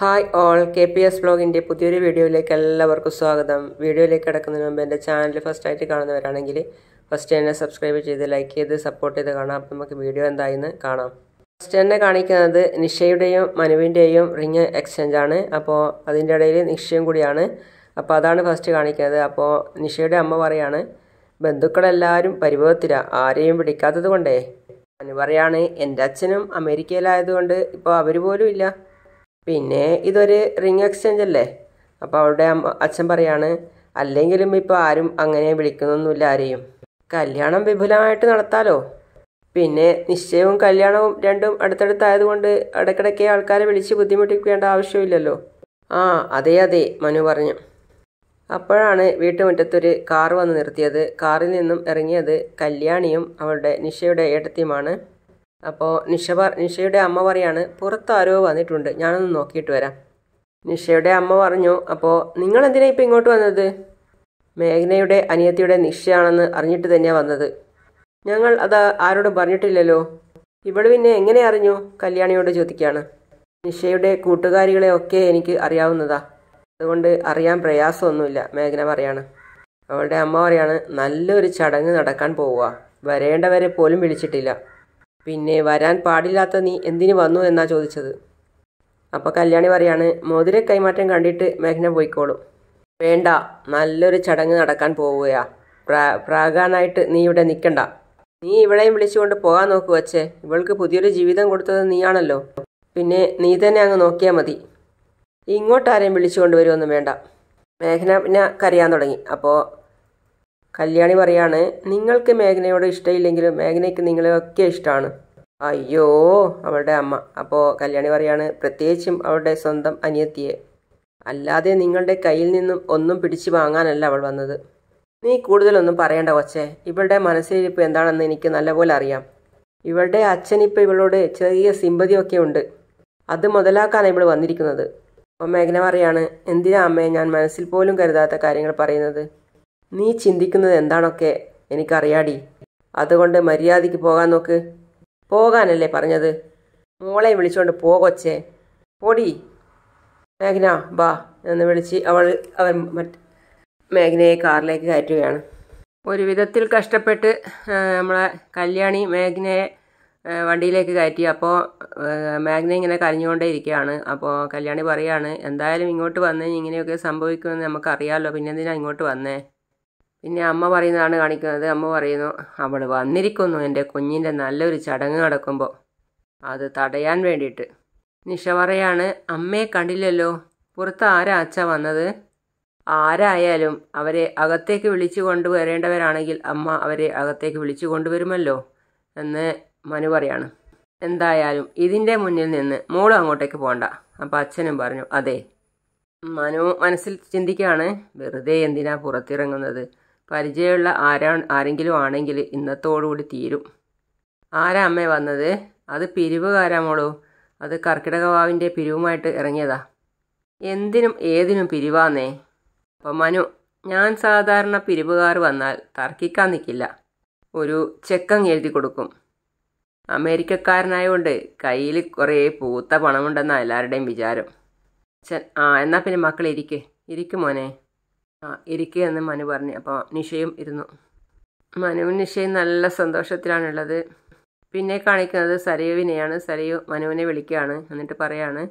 hi all K P S ബ്ലോഗിൻ്റെ പുതിയൊരു വീഡിയോയിലേക്ക് എല്ലാവർക്കും സ്വാഗതം വീഡിയോയിലേക്ക് കിടക്കുന്നതിന് മുമ്പ് എൻ്റെ ചാനൽ ഫസ്റ്റ് ആയിട്ട് കാണുന്നവരാണെങ്കിൽ ഫസ്റ്റ് തന്നെ സബ്സ്ക്രൈബ് ചെയ്ത് ലൈക്ക് ചെയ്ത് സപ്പോർട്ട് ചെയ്ത് കാണാം അപ്പം നമുക്ക് വീഡിയോ എന്തായെന്ന് കാണാം ഫസ്റ്റ് തന്നെ കാണിക്കുന്നത് നിഷയുടെയും മനുവിൻ്റെയും റിങ് എക്സ്ചേഞ്ച് ആണ് അപ്പോൾ അതിൻ്റെ ഇടയിൽ നിഷയും കൂടിയാണ് അപ്പോൾ അതാണ് ഫസ്റ്റ് കാണിക്കുന്നത് അപ്പോൾ നിഷയുടെ അമ്മ പറയാണ് ബന്ധുക്കളെല്ലാവരും പരിഭവത്തിലാണ് ആരെയും പിടിക്കാത്തത് കൊണ്ടേ അനു പറയാണ് എൻ്റെ അച്ഛനും അമേരിക്കയിലായതുകൊണ്ട് ഇപ്പോൾ അവർ പോലും ഇല്ല പിന്നെ ഇതൊരു റിംഗ് എക്സ്ചേഞ്ച് അല്ലേ അപ്പോൾ അവളുടെ അച്ഛൻ പറയാണ് അല്ലെങ്കിലും ഇപ്പോൾ ആരും അങ്ങനെ വിളിക്കുന്നൊന്നുമില്ല ആരെയും കല്യാണം വിപുലമായിട്ട് നടത്താലോ പിന്നെ നിശ്ചയവും കല്യാണവും രണ്ടും അടുത്തടുത്തായതുകൊണ്ട് ഇടയ്ക്കിടയ്ക്ക് ആൾക്കാരെ വിളിച്ച് ബുദ്ധിമുട്ടിക്കേണ്ട ആവശ്യമില്ലല്ലോ ആ അതെ അതെ മനു പറഞ്ഞു അപ്പോഴാണ് വീട്ടുമുറ്റത്തൊരു കാർ വന്ന് നിർത്തിയത് കാറിൽ നിന്നും ഇറങ്ങിയത് കല്യാണിയും അവളുടെ നിഷയുടെ ഏട്ടത്തിയുമാണ് അപ്പോൾ നിഷ നിഷയുടെ അമ്മ പറയാണ് ആരോ വന്നിട്ടുണ്ട് ഞാനൊന്ന് നോക്കിയിട്ട് വരാം നിഷയുടെ അമ്മ പറഞ്ഞു അപ്പോൾ നിങ്ങൾ എന്തിനാ ഇപ്പം ഇങ്ങോട്ട് വന്നത് മേഘനയുടെ അനിയത്തിയുടെ നിഷയാണെന്ന് അറിഞ്ഞിട്ട് തന്നെയാണ് വന്നത് ഞങ്ങൾ അത് ആരോടും പറഞ്ഞിട്ടില്ലല്ലോ ഇവൾ പിന്നെ എങ്ങനെ അറിഞ്ഞു കല്യാണിയോട് ചോദിക്കുകയാണ് നിഷയുടെ കൂട്ടുകാരികളെ ഒക്കെ എനിക്ക് അറിയാവുന്നതാ അതുകൊണ്ട് അറിയാൻ പ്രയാസമൊന്നുമില്ല മേഘന പറയാണ് അവളുടെ അമ്മ പറയാണ് നല്ലൊരു ചടങ്ങ് നടക്കാൻ പോവുക വരേണ്ടവരെ പോലും വിളിച്ചിട്ടില്ല പിന്നെ വരാൻ പാടില്ലാത്ത നീ എന്തിനു വന്നു എന്നാ ചോദിച്ചത് അപ്പോൾ കല്യാണി പറയാണ് മോതിര കൈമാറ്റം കണ്ടിട്ട് മേഘന പോയിക്കോളും വേണ്ട നല്ലൊരു ചടങ്ങ് നടക്കാൻ പോവുകയാ പ്രാ പ്രാകാനായിട്ട് നീ ഇവിടെ നിൽക്കണ്ട നീ ഇവളെയും വിളിച്ചുകൊണ്ട് പോകാൻ നോക്കു വച്ചേ ഇവൾക്ക് പുതിയൊരു ജീവിതം കൊടുത്തത് നീയാണല്ലോ പിന്നെ നീ തന്നെ അങ്ങ് നോക്കിയാൽ മതി ഇങ്ങോട്ടാരെയും വിളിച്ചുകൊണ്ട് വരുമൊന്നും വേണ്ട മേഘന പിന്നെ കരയാൻ തുടങ്ങി അപ്പോൾ കല്യാണി പറയാണ് നിങ്ങൾക്ക് മേഘനയോട് ഇഷ്ടമില്ലെങ്കിലും മേഘനയ്ക്ക് നിങ്ങളെയൊക്കെ ഇഷ്ടമാണ് അയ്യോ അവളുടെ അമ്മ അപ്പോൾ കല്യാണി പറയാണ് പ്രത്യേകിച്ചും അവളുടെ സ്വന്തം അനിയത്തിയെ അല്ലാതെ നിങ്ങളുടെ കയ്യിൽ നിന്നും ഒന്നും പിടിച്ചു വാങ്ങാനല്ല അവൾ വന്നത് നീ കൂടുതലൊന്നും പറയണ്ട കൊച്ചേ ഇവളുടെ മനസ്സിലിരിപ്പ് എന്താണെന്ന് എനിക്ക് നല്ലപോലെ അറിയാം ഇവളുടെ അച്ഛനിപ്പോൾ ഇവളോട് ചെറിയ സിമ്പതിയൊക്കെ ഉണ്ട് അത് മുതലാക്കാൻ ഇവൾ വന്നിരിക്കുന്നത് അപ്പോൾ മേഘന പറയാണ് എന്തിനാ അമ്മയെ ഞാൻ മനസ്സിൽ പോലും കരുതാത്ത കാര്യങ്ങൾ പറയുന്നത് നീ ചിന്തിക്കുന്നത് എന്താണൊക്കെ എനിക്കറിയാടി അതുകൊണ്ട് മര്യാദയ്ക്ക് പോകാൻ നോക്ക് പോകാനല്ലേ പറഞ്ഞത് മോളെ വിളിച്ചുകൊണ്ട് പോകൊച്ചേ പൊടി മേഘന ബാ എന്ന് വിളിച്ച് അവൾ അവൻ മറ്റ് മേഘനയെ കാറിലേക്ക് കയറ്റുകയാണ് ഒരു വിധത്തിൽ കഷ്ടപ്പെട്ട് നമ്മളെ കല്യാണി മേഘനയെ വണ്ടിയിലേക്ക് കയറ്റി അപ്പോൾ മേഘന ഇങ്ങനെ കരഞ്ഞുകൊണ്ടേ ഇരിക്കുകയാണ് അപ്പോൾ കല്യാണി പറയാണ് എന്തായാലും ഇങ്ങോട്ട് വന്നേ ഇങ്ങനെയൊക്കെ സംഭവിക്കുമെന്ന് നമുക്കറിയാമല്ലോ പിന്നെന്തിനാണ് ഇങ്ങോട്ട് വന്നേ പിന്നെ അമ്മ പറയുന്നതാണ് കാണിക്കുന്നത് അമ്മ പറയുന്നു അവൾ വന്നിരിക്കുന്നു എൻ്റെ കുഞ്ഞിൻ്റെ നല്ലൊരു ചടങ്ങ് നടക്കുമ്പോൾ അത് തടയാൻ വേണ്ടിയിട്ട് നിഷ പറയാണ് അമ്മയെ കണ്ടില്ലല്ലോ പുറത്ത് ആരാ അച്ഛ വന്നത് ആരായാലും അവരെ അകത്തേക്ക് വിളിച്ചു കൊണ്ടുവരേണ്ടവരാണെങ്കിൽ അമ്മ അവരെ അകത്തേക്ക് വിളിച്ചു കൊണ്ടുവരുമല്ലോ എന്ന് മനു പറയാണ് എന്തായാലും ഇതിൻ്റെ മുന്നിൽ നിന്ന് മോളും അങ്ങോട്ടേക്ക് പോകണ്ട അപ്പം അച്ഛനും പറഞ്ഞു അതെ മനു മനസ്സിൽ ചിന്തിക്കുകയാണ് വെറുതെ എന്തിനാ പുറത്തിറങ്ങുന്നത് പരിചയമുള്ള ആരാ ആരെങ്കിലും ആണെങ്കിൽ ഇന്നത്തോടുകൂടി തീരും ആരാ അമ്മേ വന്നത് അത് പിരിവുകാരാ മോളൂ അത് കർക്കിടകവാവിൻ്റെ പിരിവുമായിട്ട് ഇറങ്ങിയതാ എന്തിനും ഏതിനും പിരിവാന്നേ അപ്പം മനു ഞാൻ സാധാരണ പിരിവുകാർ വന്നാൽ തർക്കിക്കാൻ നിൽക്കില്ല ഒരു ചെക്കം എഴുതി കൊടുക്കും അമേരിക്കക്കാരനായതുകൊണ്ട് കയ്യിൽ കുറേ പൂത്ത പണമുണ്ടെന്നാണ് എല്ലാവരുടെയും വിചാരം ആ എന്നാൽ പിന്നെ മക്കൾ ഇരിക്കേ ഇരിക്കും മോനെ ആ ഇരിക്കുക എന്ന് മനു പറഞ്ഞു അപ്പോൾ നിഷയും ഇരുന്നു മനുവും നിഷയും നല്ല സന്തോഷത്തിലാണുള്ളത് പിന്നെ കാണിക്കുന്നത് സരയുവിനെയാണ് സരയു മനുവിനെ വിളിക്കുകയാണ് എന്നിട്ട് പറയാണ്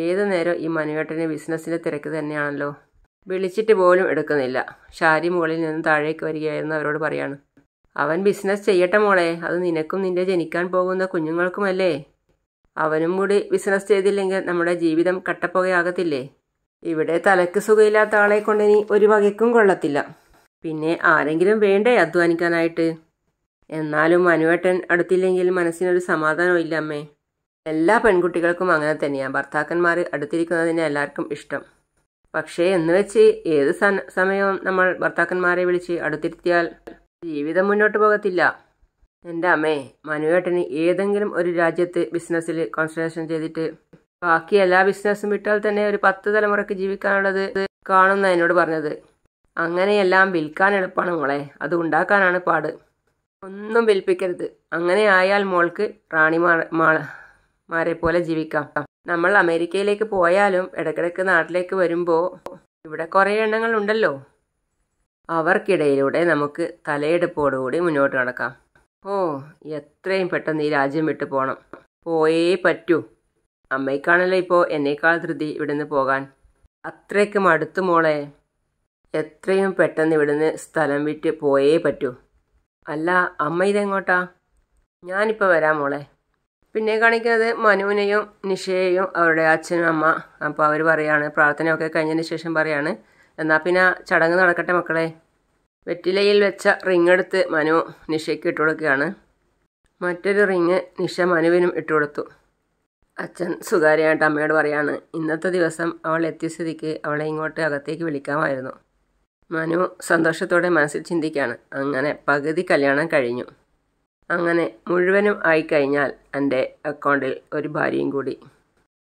ഏത് നേരം ഈ മനുവേട്ടന് ബിസിനസ്സിൻ്റെ തിരക്ക് തന്നെയാണല്ലോ വിളിച്ചിട്ട് പോലും എടുക്കുന്നില്ല ഷാരി മുകളിൽ നിന്ന് താഴേക്ക് വരികയായിരുന്നു അവരോട് പറയാണ് അവൻ ബിസിനസ് ചെയ്യട്ടെ മോളെ അത് നിനക്കും നിന്റെ ജനിക്കാൻ പോകുന്ന കുഞ്ഞുങ്ങൾക്കുമല്ലേ അവനും കൂടി ബിസിനസ് ചെയ്തില്ലെങ്കിൽ നമ്മുടെ ജീവിതം കട്ടപ്പുകയാകത്തില്ലേ ഇവിടെ തലയ്ക്ക് സുഖമില്ലാത്ത ആളെ ഇനി ഒരു വകയ്ക്കും കൊള്ളത്തില്ല പിന്നെ ആരെങ്കിലും വേണ്ടേ അധ്വാനിക്കാനായിട്ട് എന്നാലും മനുവേട്ടൻ അടുത്തില്ലെങ്കിൽ മനസ്സിനൊരു സമാധാനവും ഇല്ല അമ്മേ എല്ലാ പെൺകുട്ടികൾക്കും അങ്ങനെ തന്നെയാണ് ഭർത്താക്കന്മാർ അടുത്തിരിക്കുന്നതിന് എല്ലാവർക്കും ഇഷ്ടം പക്ഷേ എന്ന് വെച്ച് ഏത് സമയവും നമ്മൾ ഭർത്താക്കന്മാരെ വിളിച്ച് അടുത്തിരുത്തിയാൽ ജീവിതം മുന്നോട്ട് പോകത്തില്ല എൻ്റെ അമ്മേ മനുവേട്ടന് ഏതെങ്കിലും ഒരു രാജ്യത്ത് ബിസിനസ്സിൽ കോൺസെൻട്രേഷൻ ചെയ്തിട്ട് ബാക്കി എല്ലാ ബിസിനസ്സും വിട്ടാൽ തന്നെ ഒരു പത്ത് തലമുറയ്ക്ക് ജീവിക്കാനുള്ളത് കാണുന്ന എന്നോട് പറഞ്ഞത് അങ്ങനെയെല്ലാം വിൽക്കാൻ എളുപ്പമാണ് മോളെ അത് ഉണ്ടാക്കാനാണ് പാട് ഒന്നും വിൽപ്പിക്കരുത് അങ്ങനെ ആയാൽ മോൾക്ക് റാണിമാരെ പോലെ ജീവിക്കാം നമ്മൾ അമേരിക്കയിലേക്ക് പോയാലും ഇടയ്ക്കിടയ്ക്ക് നാട്ടിലേക്ക് വരുമ്പോൾ ഇവിടെ കുറേ എണ്ണങ്ങൾ ഉണ്ടല്ലോ അവർക്കിടയിലൂടെ നമുക്ക് തലയെടുപ്പോടുകൂടി മുന്നോട്ട് നടക്കാം ഓ എത്രയും പെട്ടെന്ന് ഈ രാജ്യം വിട്ടു പോകണം പോയേ പറ്റൂ അമ്മയ്ക്കാണല്ലോ ഇപ്പോൾ എന്നേക്കാൾ ധൃതി ഇവിടുന്ന് പോകാൻ അത്രയ്ക്ക് മടുത്തു മോളെ എത്രയും പെട്ടെന്ന് ഇവിടുന്ന് സ്ഥലം വിറ്റ് പോയേ പറ്റൂ അല്ല അമ്മ ഇതെങ്ങോട്ടാ ഞാനിപ്പോൾ വരാം മോളെ പിന്നെ കാണിക്കുന്നത് മനുവിനെയും നിഷയെയും അവരുടെ അച്ഛനും അമ്മ അപ്പോൾ അവർ പറയാണ് പ്രാർത്ഥനയൊക്കെ കഴിഞ്ഞതിന് ശേഷം പറയാണ് എന്നാൽ പിന്നെ ചടങ്ങ് നടക്കട്ടെ മക്കളെ വെറ്റിലയിൽ വെച്ച റിങ് എടുത്ത് മനു നിഷയ്ക്ക് ഇട്ടുകൊടുക്കുകയാണ് മറ്റൊരു റിങ് നിഷ മനുവിനും ഇട്ടുകൊടുത്തു അച്ഛൻ സുതാര്യമായിട്ട് അമ്മയോട് പറയാണ് ഇന്നത്തെ ദിവസം അവൾ എത്തിയ സ്ഥിതിക്ക് അവളെ ഇങ്ങോട്ട് അകത്തേക്ക് വിളിക്കാമായിരുന്നു മനു സന്തോഷത്തോടെ മനസ്സിൽ ചിന്തിക്കുകയാണ് അങ്ങനെ പകുതി കല്യാണം കഴിഞ്ഞു അങ്ങനെ മുഴുവനും ആയിക്കഴിഞ്ഞാൽ എൻ്റെ അക്കൗണ്ടിൽ ഒരു ഭാര്യയും കൂടി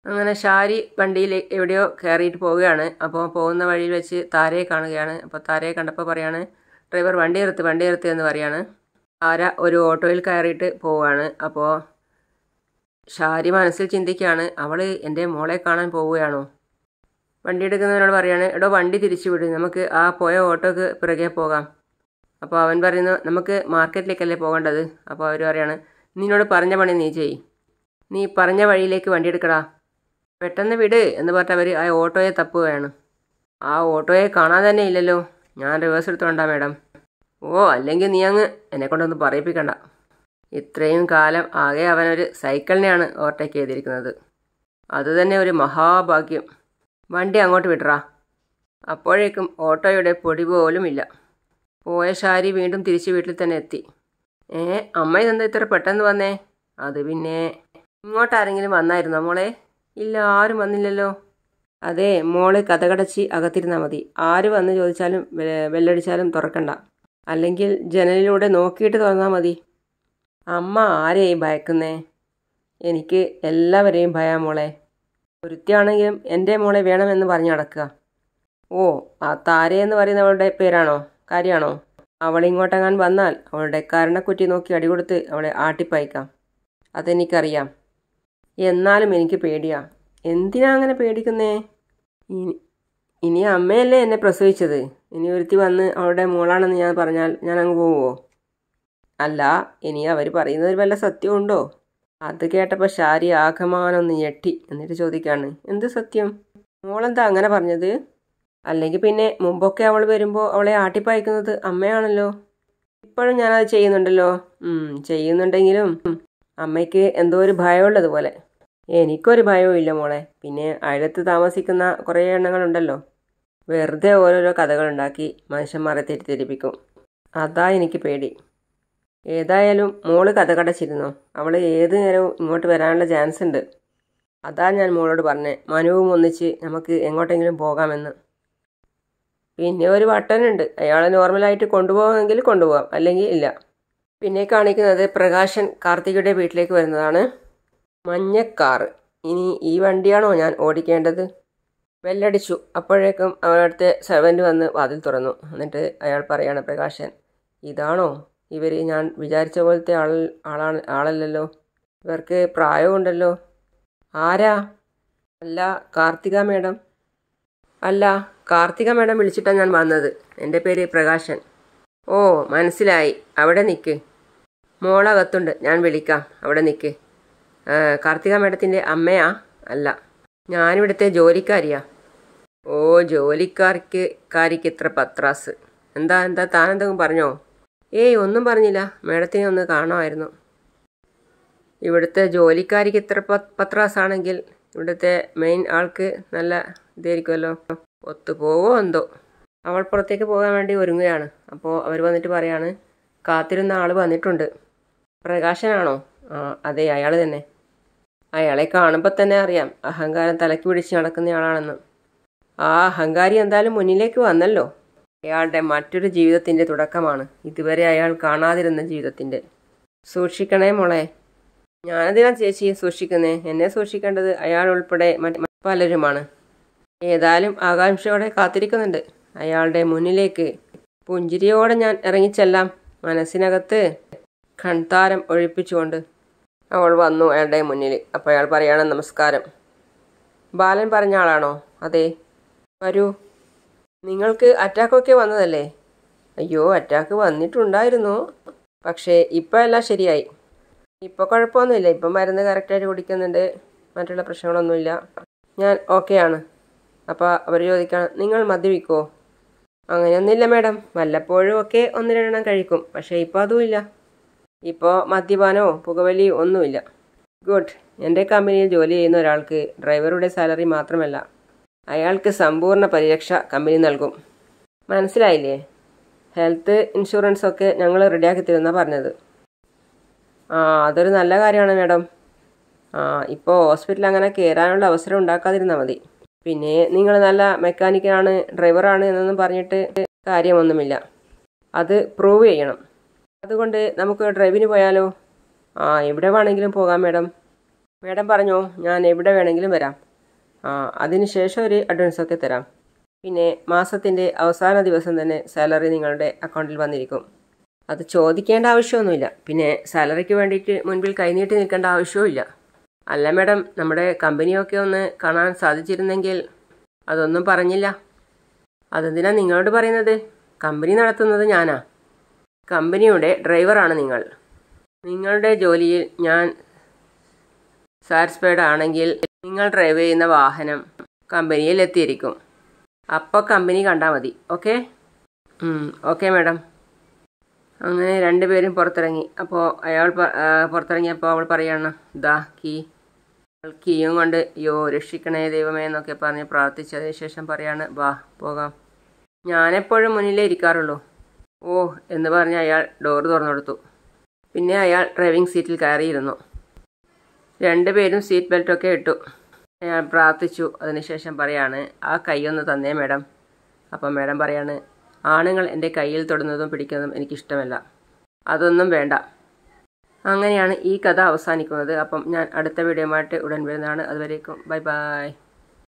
അങ്ങനെ ഷാരി വണ്ടിയിൽ എവിടെയോ കയറിയിട്ട് പോവുകയാണ് അപ്പോൾ പോകുന്ന വഴിയിൽ വെച്ച് താരയെ കാണുകയാണ് അപ്പോൾ താരയെ കണ്ടപ്പോൾ പറയാണ് ഡ്രൈവർ വണ്ടി നിർത്ത് വണ്ടി നിർത്ത് എന്ന് പറയാണ് താര ഒരു ഓട്ടോയിൽ കയറിയിട്ട് പോവുകയാണ് അപ്പോൾ ഷാരി മനസ്സിൽ ചിന്തിക്കുകയാണ് അവൾ എൻ്റെ മോളെ കാണാൻ പോവുകയാണോ വണ്ടി എടുക്കുന്നവനോട് പറയാണ് എടോ വണ്ടി തിരിച്ചു വിടും നമുക്ക് ആ പോയ ഓട്ടോക്ക് പിറകെ പോകാം അപ്പോൾ അവൻ പറയുന്നു നമുക്ക് മാർക്കറ്റിലേക്കല്ലേ പോകേണ്ടത് അപ്പോൾ അവർ പറയാണ് നിന്നോട് പറഞ്ഞ പണി നീ ചെയ് നീ പറഞ്ഞ വഴിയിലേക്ക് വണ്ടി എടുക്കടാ പെട്ടെന്ന് വിട് എന്ന് പറഞ്ഞിട്ട് അവർ ആ ഓട്ടോയെ തപ്പുകയാണ് ആ ഓട്ടോയെ കാണാൻ തന്നെ ഇല്ലല്ലോ ഞാൻ റിവേഴ്സ് എടുത്തോണ്ടാ മാഡം ഓ അല്ലെങ്കിൽ നീ അങ്ങ് എന്നെ കൊണ്ടൊന്ന് പറയിപ്പിക്കണ്ട ഇത്രയും കാലം ആകെ അവനൊരു സൈക്കിളിനെയാണ് ഓവർടേക്ക് ചെയ്തിരിക്കുന്നത് അതുതന്നെ ഒരു മഹാഭാഗ്യം വണ്ടി അങ്ങോട്ട് വിടറാ അപ്പോഴേക്കും ഓട്ടോയുടെ പൊടി പോലും ഇല്ല പോയ ഷാരി വീണ്ടും തിരിച്ച് വീട്ടിൽ തന്നെ എത്തി ഏ അമ്മ ഇതെന്താ ഇത്ര പെട്ടെന്ന് വന്നേ അത് പിന്നെ ഇങ്ങോട്ടാരെങ്കിലും വന്നായിരുന്നോ മോളെ ഇല്ല ആരും വന്നില്ലല്ലോ അതെ മോളെ കഥകടച്ച് അകത്തിരുന്നാൽ മതി ആര് വന്ന് ചോദിച്ചാലും വെല്ലടിച്ചാലും തുറക്കണ്ട അല്ലെങ്കിൽ ജനലിലൂടെ നോക്കിയിട്ട് തുറന്നാൽ മതി അമ്മ ആരെയും ഭയക്കുന്നേ എനിക്ക് എല്ലാവരെയും ഭയാ മോളെ ഒരുത്തിയാണെങ്കിലും എൻ്റെ മോളെ വേണമെന്ന് പറഞ്ഞു നടക്കുക ഓ ആ താരയെന്ന് പറയുന്നവളുടെ പേരാണോ കാര്യമാണോ അവളിങ്ങോട്ടെങ്ങാൻ വന്നാൽ അവളുടെ കരണക്കുറ്റി നോക്കി അടികൊടുത്ത് അവളെ ആട്ടിപ്പായിക്കാം അതെനിക്കറിയാം എന്നാലും എനിക്ക് പേടിയാ എന്തിനാ അങ്ങനെ പേടിക്കുന്നേ ഇനി ഇനി അമ്മയല്ലേ എന്നെ പ്രസവിച്ചത് ഇനി ഒരുത്തി വന്ന് അവളുടെ മോളാണെന്ന് ഞാൻ പറഞ്ഞാൽ ഞാൻ അങ്ങ് പോവുമോ അല്ല ഇനി അവർ പറയുന്നത് വല്ല സത്യമുണ്ടോ അത് കേട്ടപ്പോൾ ഷാരി ആകമാനൊന്ന് ഞെട്ടി എന്നിട്ട് ചോദിക്കാണ് എന്ത് സത്യം മോളെന്താ അങ്ങനെ പറഞ്ഞത് അല്ലെങ്കിൽ പിന്നെ മുമ്പൊക്കെ അവൾ വരുമ്പോൾ അവളെ ആട്ടിപ്പായ്ക്കുന്നത് അമ്മയാണല്ലോ ഇപ്പോഴും ഞാനത് ചെയ്യുന്നുണ്ടല്ലോ ചെയ്യുന്നുണ്ടെങ്കിലും അമ്മയ്ക്ക് എന്തോ ഒരു ഭയമുള്ളതുപോലെ എനിക്കൊരു ഭയവും ഇല്ല മോളെ പിന്നെ അഴത്ത് താമസിക്കുന്ന കുറേ എണ്ണങ്ങളുണ്ടല്ലോ വെറുതെ ഓരോരോ കഥകളുണ്ടാക്കി മനുഷ്യന്മാരെ തെറ്റിദ്ധരിപ്പിക്കും അതാ എനിക്ക് പേടി ഏതായാലും മോള് കടച്ചിരുന്നു അവൾ ഏത് നേരവും ഇങ്ങോട്ട് വരാനുള്ള ചാൻസ് ഉണ്ട് അതാ ഞാൻ മോളോട് പറഞ്ഞേ മനുവും ഒന്നിച്ച് നമുക്ക് എങ്ങോട്ടെങ്കിലും പോകാമെന്ന് പിന്നെ ഒരു വട്ടനുണ്ട് അയാളെ നോർമലായിട്ട് കൊണ്ടുപോകാമെങ്കിൽ കൊണ്ടുപോകാം അല്ലെങ്കിൽ ഇല്ല പിന്നെ കാണിക്കുന്നത് പ്രകാശൻ കാർത്തികയുടെ വീട്ടിലേക്ക് വരുന്നതാണ് മഞ്ഞക്കാർ ഇനി ഈ വണ്ടിയാണോ ഞാൻ ഓടിക്കേണ്ടത് വെല്ലടിച്ചു അപ്പോഴേക്കും അവരടുത്തെ സെവൻറ്റ് വന്ന് വാതിൽ തുറന്നു എന്നിട്ട് അയാൾ പറയാണ് പ്രകാശൻ ഇതാണോ ഇവർ ഞാൻ വിചാരിച്ച പോലത്തെ ആൾ ആളാണ് ആളല്ലല്ലോ ഇവർക്ക് പ്രായമുണ്ടല്ലോ ആരാ അല്ല കാർത്തിക മേഡം അല്ല കാർത്തിക മേഡം വിളിച്ചിട്ടാണ് ഞാൻ വന്നത് എൻ്റെ പേര് പ്രകാശൻ ഓ മനസ്സിലായി അവിടെ നിൽക്ക് മോളകത്തുണ്ട് ഞാൻ വിളിക്കാം അവിടെ നിൽക്ക് കാർത്തിക മേഡത്തിൻ്റെ അമ്മയാ അല്ല ഞാനിവിടുത്തെ ജോലിക്കാരിയാ ഓ ജോലിക്കാർക്ക് കാരിക്ക് ഇത്ര പത്രാസ് എന്താ എന്താ താനെന്തെങ്കിലും പറഞ്ഞോ ഏയ് ഒന്നും പറഞ്ഞില്ല മേഡത്തിനെ ഒന്ന് കാണുമായിരുന്നു ഇവിടുത്തെ ജോലിക്കാരിക്ക് ഇത്ര പത്രാസാണെങ്കിൽ ഇവിടുത്തെ മെയിൻ ആൾക്ക് നല്ല ഇതായിരിക്കുമല്ലോ ഒത്തുപോവോ എന്തോ അവൾ പുറത്തേക്ക് പോകാൻ വേണ്ടി ഒരുങ്ങുകയാണ് അപ്പോൾ അവർ വന്നിട്ട് പറയാണ് കാത്തിരുന്ന ആൾ വന്നിട്ടുണ്ട് പ്രകാശനാണോ ആ അതെ അയാൾ തന്നെ അയാളെ കാണുമ്പോൾ തന്നെ അറിയാം അഹങ്കാരം തലയ്ക്ക് പിടിച്ച് നടക്കുന്നയാളാണെന്ന് ആ അഹങ്കാരി എന്തായാലും മുന്നിലേക്ക് വന്നല്ലോ അയാളുടെ മറ്റൊരു ജീവിതത്തിൻ്റെ തുടക്കമാണ് ഇതുവരെ അയാൾ കാണാതിരുന്ന ജീവിതത്തിൻ്റെ സൂക്ഷിക്കണേ മോളെ ഞാനതിനാ ചേച്ചിയെ സൂക്ഷിക്കുന്നേ എന്നെ സൂക്ഷിക്കേണ്ടത് അയാൾ ഉൾപ്പെടെ മറ്റ് പലരുമാണ് ഏതായാലും ആകാംക്ഷയോടെ കാത്തിരിക്കുന്നുണ്ട് അയാളുടെ മുന്നിലേക്ക് പുഞ്ചിരിയോടെ ഞാൻ ഇറങ്ങിച്ചെല്ലാം മനസ്സിനകത്ത് കൺതാരം ഒഴിപ്പിച്ചുകൊണ്ട് അവൾ വന്നു അയാളുടെ മുന്നിൽ അപ്പോൾ അയാൾ പറയുകയാണ് നമസ്കാരം ബാലൻ പറഞ്ഞ ആളാണോ അതെ വരൂ നിങ്ങൾക്ക് അറ്റാക്കൊക്കെ വന്നതല്ലേ അയ്യോ അറ്റാക്ക് വന്നിട്ടുണ്ടായിരുന്നു പക്ഷേ ഇപ്പോൾ എല്ലാം ശരിയായി ഇപ്പോൾ കുഴപ്പമൊന്നുമില്ല ഇപ്പം മരുന്ന് കറക്റ്റായിട്ട് കുടിക്കുന്നുണ്ട് മറ്റുള്ള പ്രശ്നങ്ങളൊന്നുമില്ല ഞാൻ ഓക്കെയാണ് അപ്പോൾ അവർ ചോദിക്കണം നിങ്ങൾ മദ്യപിക്കുമോ അങ്ങനെയൊന്നുമില്ല മാഡം വല്ലപ്പോഴും ഒക്കെ ഒന്ന് രണ്ടെണ്ണം കഴിക്കും പക്ഷേ ഇപ്പോൾ അതുമില്ല ഇപ്പോൾ മദ്യപാനോ പുകവലിയോ ഒന്നുമില്ല ഗുഡ് എൻ്റെ കമ്പനിയിൽ ജോലി ചെയ്യുന്ന ഒരാൾക്ക് ഡ്രൈവറുടെ സാലറി മാത്രമല്ല അയാൾക്ക് സമ്പൂർണ്ണ പരിരക്ഷ കമ്പനി നൽകും മനസ്സിലായില്ലേ ഹെൽത്ത് ഇൻഷുറൻസ് ഒക്കെ ഞങ്ങൾ റെഡിയാക്കി തരുന്ന പറഞ്ഞത് ആ അതൊരു നല്ല കാര്യമാണ് മാഡം ആ ഇപ്പോൾ ഹോസ്പിറ്റലിൽ അങ്ങനെ കയറാനുള്ള അവസരം ഉണ്ടാക്കാതിരുന്നാൽ മതി പിന്നെ നിങ്ങൾ നല്ല മെക്കാനിക്കാണ് ഡ്രൈവറാണ് എന്നൊന്നും പറഞ്ഞിട്ട് കാര്യമൊന്നുമില്ല അത് പ്രൂവ് ചെയ്യണം അതുകൊണ്ട് നമുക്ക് ഡ്രൈവിന് പോയാലോ ആ എവിടെ വേണമെങ്കിലും പോകാം മാഡം മാഡം പറഞ്ഞോ ഞാൻ എവിടെ വേണമെങ്കിലും വരാം അതിനുശേഷം ഒരു അഡ്വാൻസൊക്കെ തരാം പിന്നെ മാസത്തിൻ്റെ അവസാന ദിവസം തന്നെ സാലറി നിങ്ങളുടെ അക്കൗണ്ടിൽ വന്നിരിക്കും അത് ചോദിക്കേണ്ട ആവശ്യമൊന്നുമില്ല പിന്നെ സാലറിക്ക് വേണ്ടിയിട്ട് മുൻപിൽ കൈനീട്ടി നിൽക്കേണ്ട ആവശ്യവുമില്ല അല്ല മേഡം നമ്മുടെ കമ്പനിയൊക്കെ ഒന്ന് കാണാൻ സാധിച്ചിരുന്നെങ്കിൽ അതൊന്നും പറഞ്ഞില്ല അതെന്തിനാണ് നിങ്ങളോട് പറയുന്നത് കമ്പനി നടത്തുന്നത് ഞാനാ കമ്പനിയുടെ ഡ്രൈവറാണ് നിങ്ങൾ നിങ്ങളുടെ ജോലിയിൽ ഞാൻ സാറ്റിസ്ഫൈഡ് ആണെങ്കിൽ നിങ്ങൾ ഡ്രൈവ് ചെയ്യുന്ന വാഹനം കമ്പനിയിൽ എത്തിയിരിക്കും അപ്പോൾ കമ്പനി കണ്ടാൽ മതി ഓക്കെ ഓക്കെ മാഡം അങ്ങനെ രണ്ടുപേരും പുറത്തിറങ്ങി അപ്പോൾ അയാൾ പുറത്തിറങ്ങിയപ്പോൾ അവൾ പറയാണ് ദാ കീ അവൾ കീയും കൊണ്ട് യോ രക്ഷിക്കണേ ദൈവമേ എന്നൊക്കെ പറഞ്ഞ് പ്രാർത്ഥിച്ചതിന് ശേഷം പറയാണ് വാ പോകാം ഞാനെപ്പോഴും മുന്നിലേ ഇരിക്കാറുള്ളൂ ഓ എന്ന് പറഞ്ഞ് അയാൾ ഡോർ തുറന്നു കൊടുത്തു പിന്നെ അയാൾ ഡ്രൈവിംഗ് സീറ്റിൽ കയറിയിരുന്നു രണ്ടുപേരും സീറ്റ് ബെൽറ്റൊക്കെ ഇട്ടു ഞാൻ പ്രാർത്ഥിച്ചു അതിനുശേഷം പറയാണ് ആ കൈയൊന്ന് തന്നേ മേഡം അപ്പം മേഡം പറയാണ് ആണുങ്ങൾ എൻ്റെ കയ്യിൽ തൊടുന്നതും പിടിക്കുന്നതും എനിക്കിഷ്ടമല്ല അതൊന്നും വേണ്ട അങ്ങനെയാണ് ഈ കഥ അവസാനിക്കുന്നത് അപ്പം ഞാൻ അടുത്ത ആയിട്ട് ഉടൻ വരുന്നതാണ് അതുവരേക്കും ബൈ ബൈ